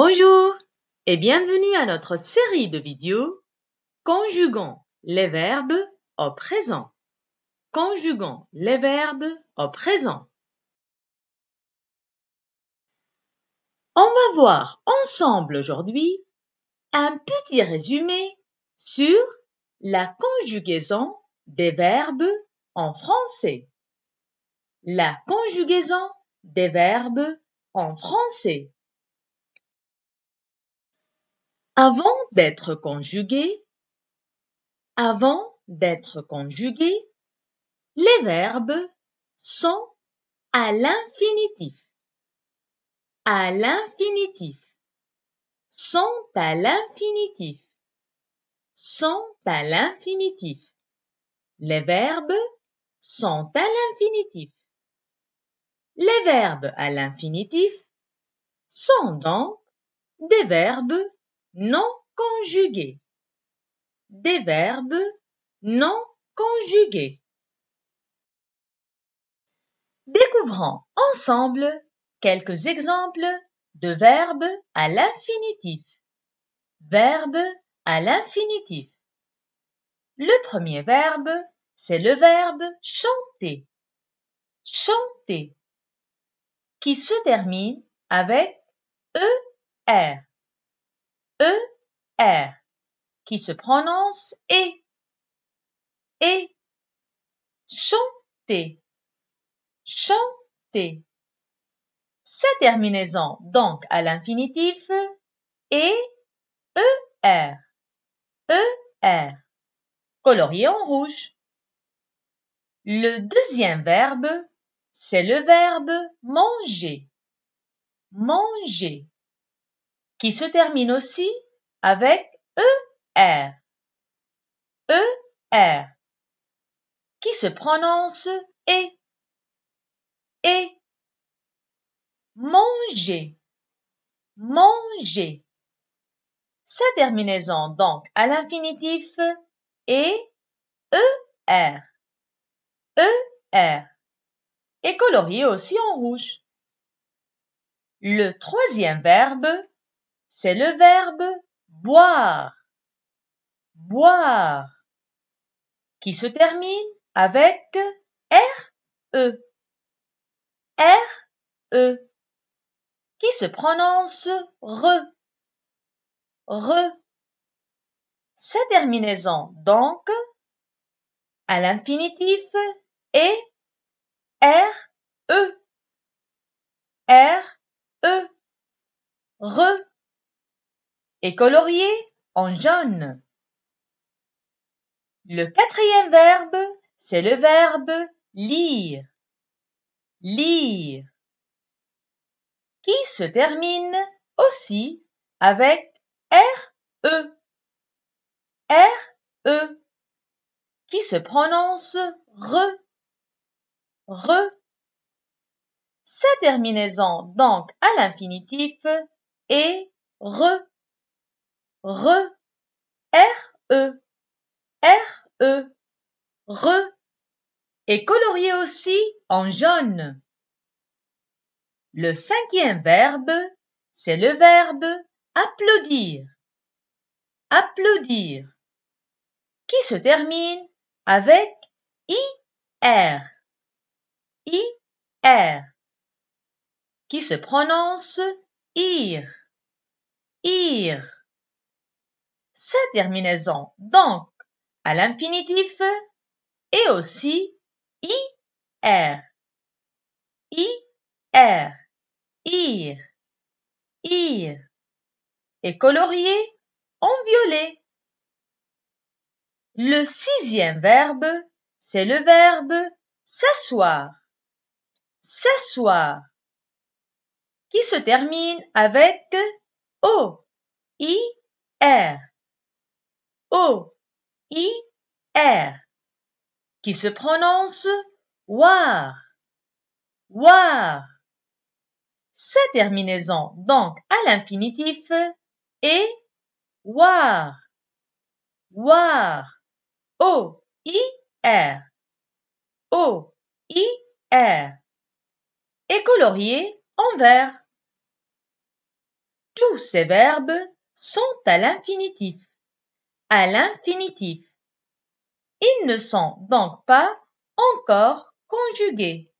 Bonjour et bienvenue à notre série de vidéos Conjuguons les verbes au présent. Conjuguons les verbes au présent. On va voir ensemble aujourd'hui un petit résumé sur la conjugaison des verbes en français. La conjugaison des verbes en français. Avant d'être conjugué, avant d'être conjugué, les verbes sont à l'infinitif. À l'infinitif. Sont à l'infinitif. Sont à l'infinitif. Les verbes sont à l'infinitif. Les verbes à l'infinitif sont donc des verbes non conjugués. Des verbes non conjugués. Découvrons ensemble quelques exemples de verbes à l'infinitif. Verbe à l'infinitif. Le premier verbe, c'est le verbe chanter. Chanter qui se termine avec ER. E-R, qui se prononce E. Et. Chanter. Chanter. Sa terminaison donc à l'infinitif E-R. E-R. Colorié en rouge. Le deuxième verbe, c'est le verbe manger. Manger qui se termine aussi avec ER. ER qui se prononce et. Et. Manger. Manger. Sa terminaison donc à l'infinitif est ER. ER. Et colorié aussi en rouge. Le troisième verbe c'est le verbe boire, boire, qui se termine avec RE, e qui se prononce RE, RE. Sa terminaison, donc à l'infinitif et RE, e RE. Et colorier en jaune. Le quatrième verbe, c'est le verbe lire. Lire. Qui se termine aussi avec RE. RE. Qui se prononce RE. RE. Sa terminaison donc à l'infinitif est RE re, re, re, re, et colorié aussi en jaune. Le cinquième verbe, c'est le verbe applaudir. Applaudir, qui se termine avec I-R, I-R. qui se prononce IR. IR sa terminaison donc à l'infinitif et aussi ir, ir, ir, ir et colorier en violet. Le sixième verbe, c'est le verbe s'asseoir, s'asseoir, qui se termine avec o, i, r. O-I-R, qui se prononce war, war. Sa terminaison donc à l'infinitif est war, war, O-I-R, O-I-R, et colorié en vert. Tous ces verbes sont à l'infinitif à l'infinitif. Ils ne sont donc pas encore conjugués.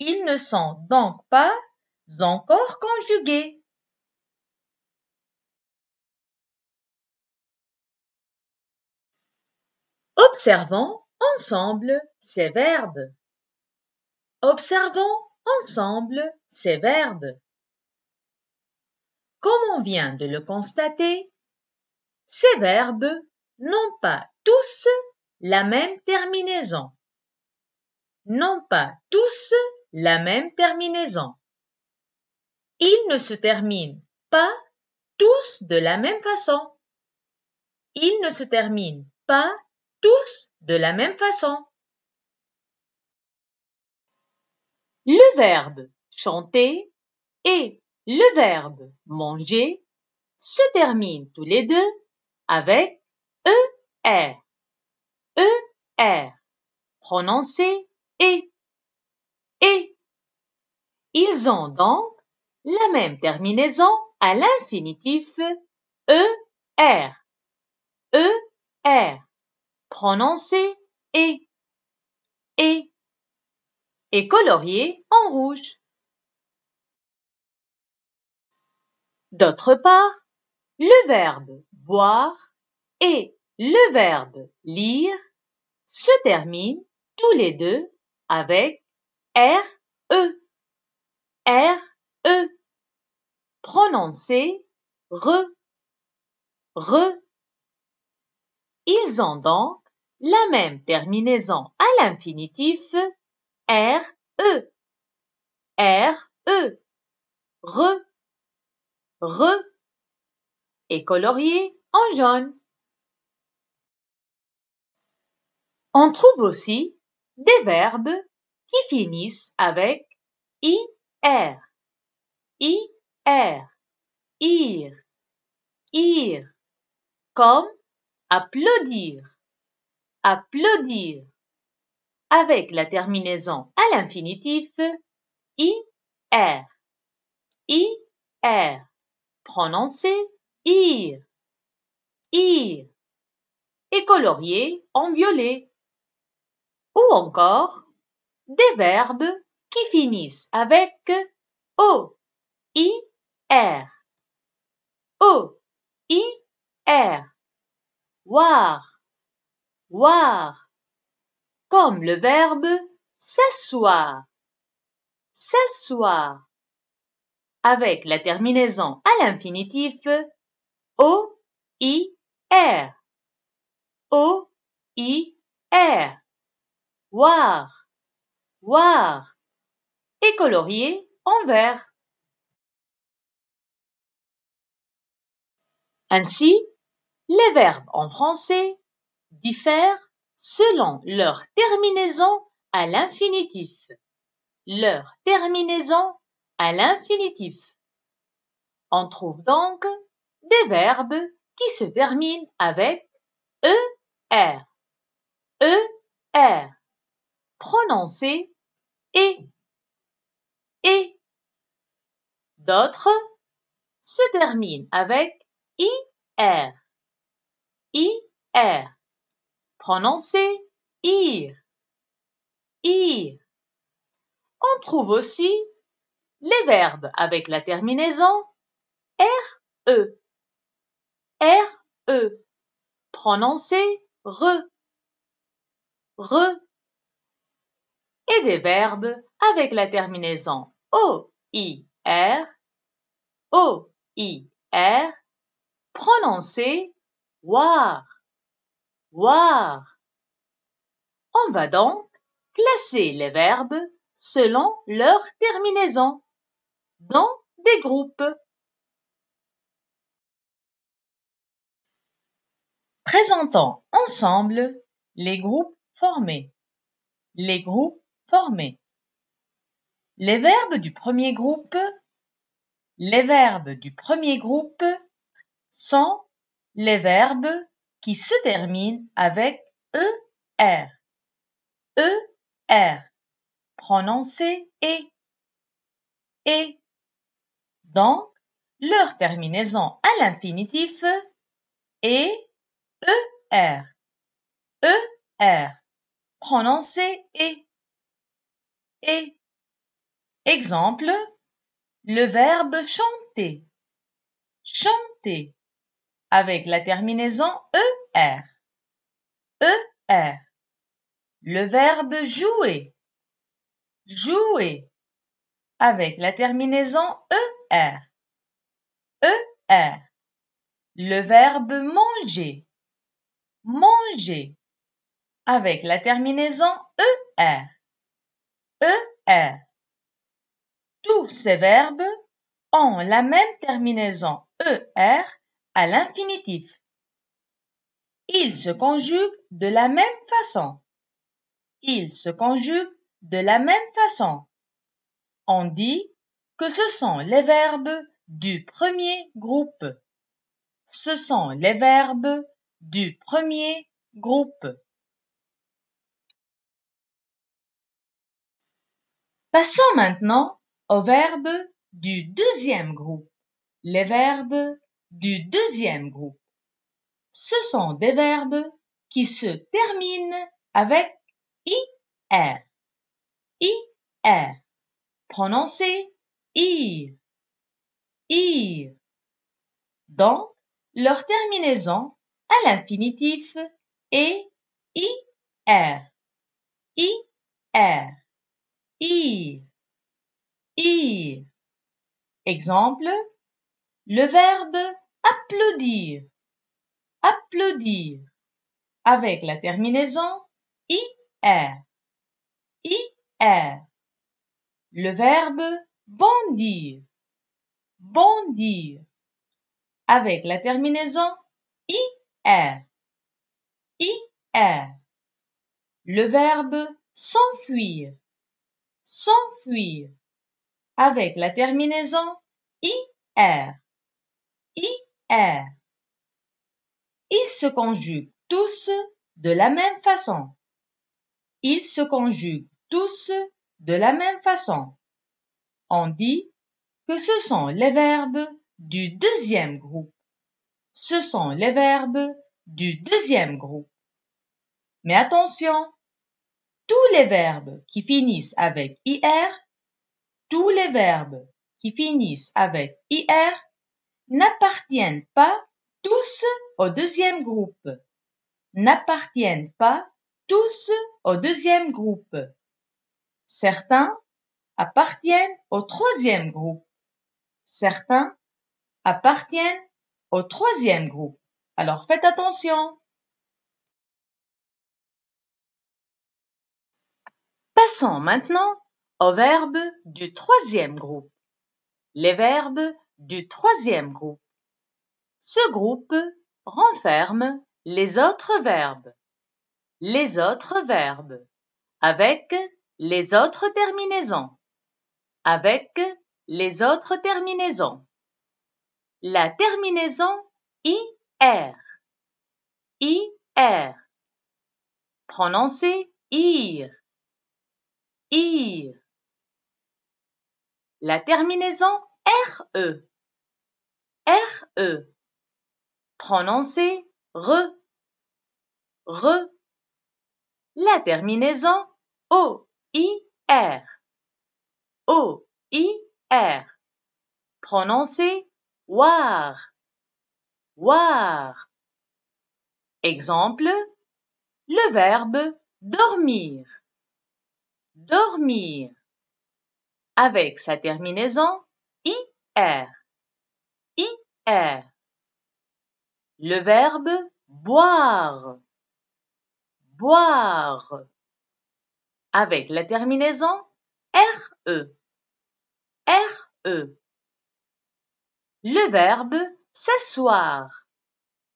Ils ne sont donc pas encore conjugués. Observons ensemble ces verbes. Observons ensemble ces verbes. Comme on vient de le constater, ces verbes n'ont pas tous la même terminaison. N'ont pas tous la même terminaison. Ils ne se terminent pas tous de la même façon. Ils ne se terminent pas tous de la même façon. Le verbe chanter et le verbe manger se terminent tous les deux avec e ER. Prononcé E, E. Ils ont donc la même terminaison à l'infinitif ER. ER. Prononcé E, E. Et colorié en rouge. D'autre part, le verbe boire et le verbe lire se terminent tous les deux avec RE. RE. prononcé RE. RE. Ils ont donc la même terminaison à l'infinitif RE. RE. RE. RE et colorier en jaune. On trouve aussi des verbes qui finissent avec ir, ir, ir, ir, comme applaudir, applaudir, avec la terminaison à l'infinitif ir, ir, prononcé ir, ir et colorier en violet. Ou encore des verbes qui finissent avec o, i, r. O, i, r. Voir, voir. Comme le verbe s'asseoir, s'asseoir. Avec la terminaison à l'infinitif o, i, R O I R War War et colorié en vert. Ainsi, les verbes en français diffèrent selon leur terminaison à l'infinitif. Leur terminaison à l'infinitif. On trouve donc des verbes qui se termine avec ER. ER. Prononcé E, E. D'autres se terminent avec IR. IR. Prononcé IR. IR. On trouve aussi les verbes avec la terminaison RE e prononcer RE. RE. Et des verbes avec la terminaison O-I-R. O-I-R. prononcer WAR. On va donc classer les verbes selon leur terminaison dans des groupes. Présentons ensemble les groupes formés. Les groupes formés. Les verbes du premier groupe. Les verbes du premier groupe sont les verbes qui se terminent avec er. er prononcé et. Et. Donc, leur terminaison à l'infinitif est E-R, E-R. Prononcez E, Et. Exemple, le verbe chanter. Chanter avec la terminaison E-R. E-R. Le verbe jouer. Jouer avec la terminaison ER. ER. Le verbe manger manger avec la terminaison er. er. Tous ces verbes ont la même terminaison er à l'infinitif. Ils se conjuguent de la même façon. Ils se conjuguent de la même façon. On dit que ce sont les verbes du premier groupe. Ce sont les verbes du premier groupe. Passons maintenant aux verbes du deuxième groupe. Les verbes du deuxième groupe. Ce sont des verbes qui se terminent avec IR. IR. Prononcez IR. IR. Donc, leur terminaison à l'infinitif est i ir, i ir. Exemple, le verbe applaudir, applaudir, avec la terminaison ir, ir. Le verbe bondir, bondir, avec la terminaison i i Le verbe s'enfuir. S'enfuir. Avec la terminaison i IR. Ils se conjuguent tous de la même façon. Ils se conjuguent tous de la même façon. On dit que ce sont les verbes du deuxième groupe ce sont les verbes du deuxième groupe. Mais attention, tous les verbes qui finissent avec IR, tous les verbes qui finissent avec IR n'appartiennent pas tous au deuxième groupe. N'appartiennent pas tous au deuxième groupe. Certains appartiennent au troisième groupe. Certains appartiennent au troisième groupe. Alors faites attention. Passons maintenant aux verbes du troisième groupe. Les verbes du troisième groupe. Ce groupe renferme les autres verbes. Les autres verbes avec les autres terminaisons. Avec les autres terminaisons la terminaison IR. IR. Prononcez IR. IR. La terminaison RE. RE. Prononcez RE. RE. La terminaison OIR. OIR. Prononcez Voir. Voir. Exemple, le verbe dormir. Dormir. Avec sa terminaison IR. IR. Le verbe boire. Boire. Avec la terminaison RE. RE. Le verbe s'asseoir.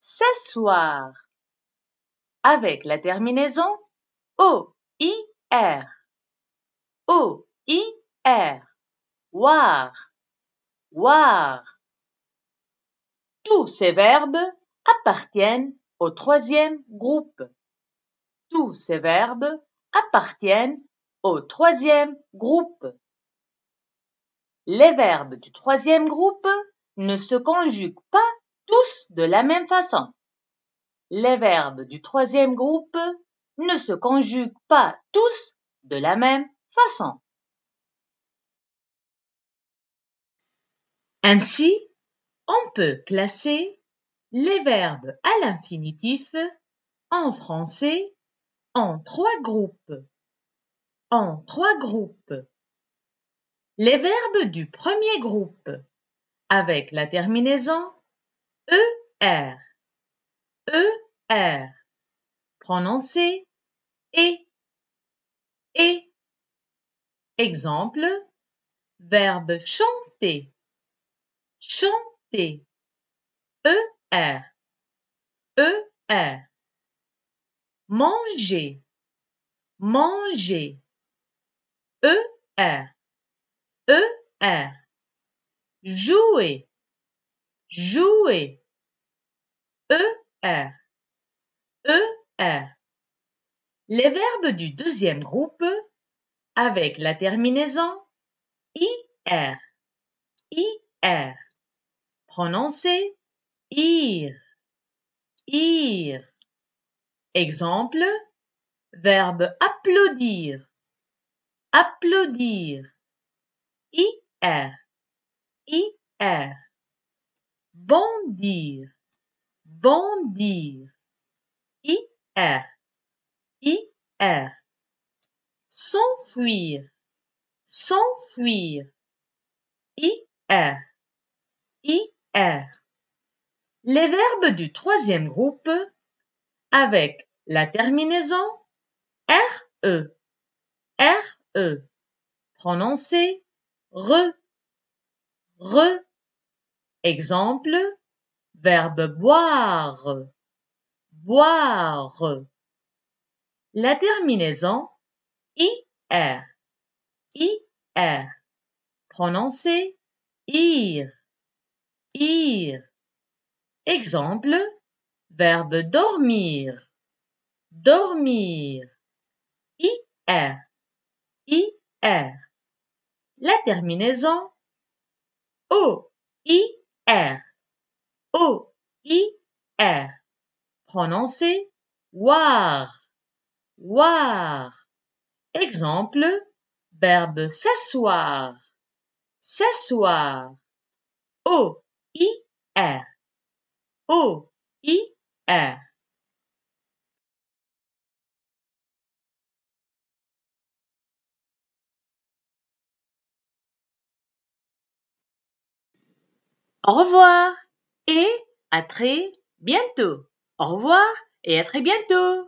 S'asseoir. Avec la terminaison O-I-R. O-I-R. Tous ces verbes appartiennent au troisième groupe. Tous ces verbes appartiennent au troisième groupe. Les verbes du troisième groupe ne se conjuguent pas tous de la même façon. Les verbes du troisième groupe ne se conjuguent pas tous de la même façon. Ainsi, on peut classer les verbes à l'infinitif en français en trois groupes. En trois groupes. Les verbes du premier groupe avec la terminaison ER. ER. Prononcé E, E. Exemple. Verbe chanter. Chanter. ER. ER. Manger. Manger. ER. ER jouer, jouer. E-R. Les verbes du deuxième groupe avec la terminaison i IR. Prononcer IR, IR. Exemple, verbe applaudir, applaudir, IR ir, bondir, bondir, ir, ir, s'enfuir, s'enfuir, ir, ir. Les verbes du troisième groupe avec la terminaison e. E. re, re, prononcée re re. Exemple, verbe boire, boire. La terminaison ir, ir, prononcée ir, ir. Exemple, verbe dormir, dormir. Ir, ir. La terminaison O-I-R. O-I-R. prononcer war. War. Exemple, verbe s'asseoir. S'asseoir. O-I-R. O-I-R. Au revoir et à très bientôt. Au revoir et à très bientôt.